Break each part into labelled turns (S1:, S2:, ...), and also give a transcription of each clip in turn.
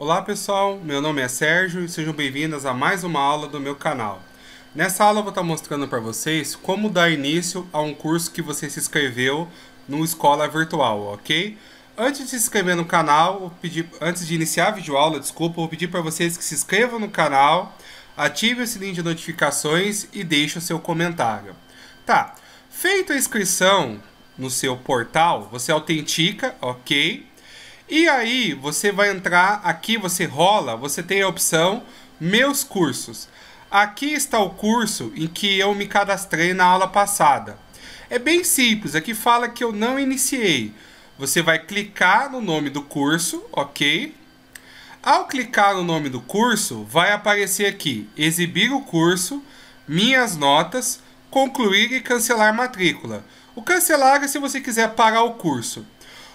S1: Olá pessoal, meu nome é Sérgio e sejam bem-vindos a mais uma aula do meu canal. Nessa aula eu vou estar mostrando para vocês como dar início a um curso que você se inscreveu no Escola Virtual, ok? Antes de se inscrever no canal, antes de iniciar a videoaula, desculpa, vou pedir para vocês que se inscrevam no canal, ative o sininho de notificações e deixe o seu comentário. Tá, feita a inscrição no seu portal, você autentica, ok? E aí você vai entrar aqui, você rola, você tem a opção Meus cursos. Aqui está o curso em que eu me cadastrei na aula passada. É bem simples, aqui fala que eu não iniciei. Você vai clicar no nome do curso, ok? Ao clicar no nome do curso, vai aparecer aqui Exibir o curso, Minhas notas, Concluir e Cancelar matrícula. O cancelar é se você quiser parar o curso.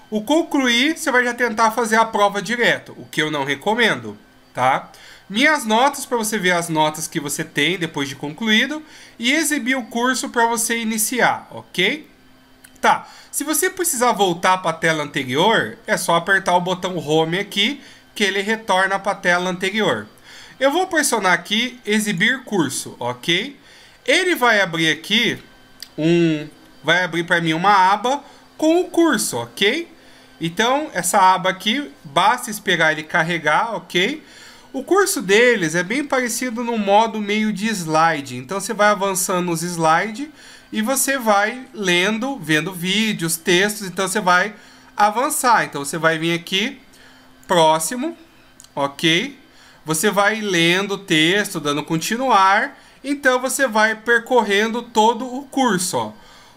S1: O concluir, você vai já tentar fazer a prova direto, o que eu não recomendo, tá? Minhas notas para você ver as notas que você tem depois de concluído e exibir o curso para você iniciar, ok? Tá. Se você precisar voltar para a tela anterior, é só apertar o botão Home aqui que ele retorna para a tela anterior. Eu vou pressionar aqui exibir curso, ok? Ele vai abrir aqui um, vai abrir para mim uma aba com o curso, ok? Então, essa aba aqui, basta esperar ele carregar, ok? O curso deles é bem parecido no modo meio de slide. Então, você vai avançando nos slides e você vai lendo, vendo vídeos, textos. Então, você vai avançar. Então, você vai vir aqui, próximo, ok? Você vai lendo o texto, dando continuar. Então, você vai percorrendo todo o curso, ó.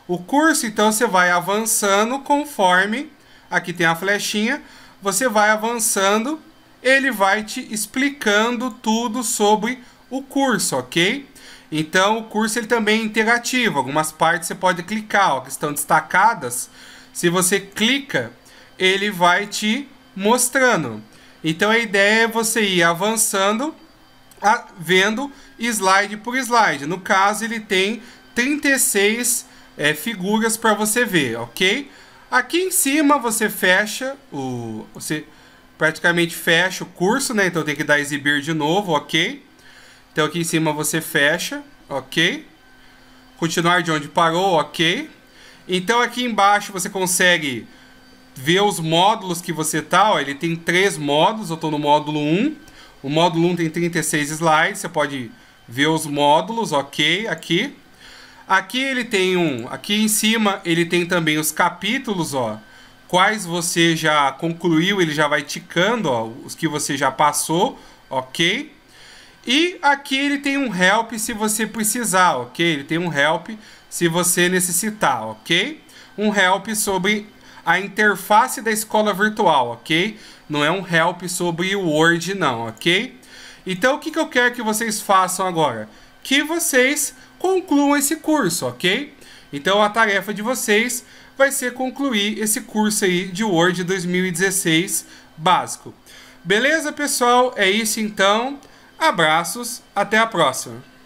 S1: O curso, então, você vai avançando conforme aqui tem a flechinha, você vai avançando, ele vai te explicando tudo sobre o curso, ok? Então o curso ele também é interativo, algumas partes você pode clicar, ó, que estão destacadas. Se você clica, ele vai te mostrando. Então a ideia é você ir avançando, a, vendo slide por slide. No caso, ele tem 36 é, figuras para você ver, ok? Aqui em cima você fecha o... Você praticamente fecha o curso, né? Então tem que dar exibir de novo, ok. Então aqui em cima você fecha, ok. Continuar de onde parou, ok. Então aqui embaixo você consegue ver os módulos que você está. ó, ele tem três módulos, eu estou no módulo 1. O módulo 1 tem 36 slides, você pode ver os módulos, ok, aqui. Aqui ele tem um, aqui em cima ele tem também os capítulos, ó, quais você já concluiu, ele já vai ticando, ó, os que você já passou, ok? E aqui ele tem um help se você precisar, ok? Ele tem um help se você necessitar, ok? Um help sobre a interface da escola virtual, ok? Não é um help sobre o Word, não, ok? Então, o que, que eu quero que vocês façam agora? Que vocês concluam esse curso, ok? Então a tarefa de vocês vai ser concluir esse curso aí de Word 2016 básico. Beleza, pessoal? É isso então. Abraços, até a próxima.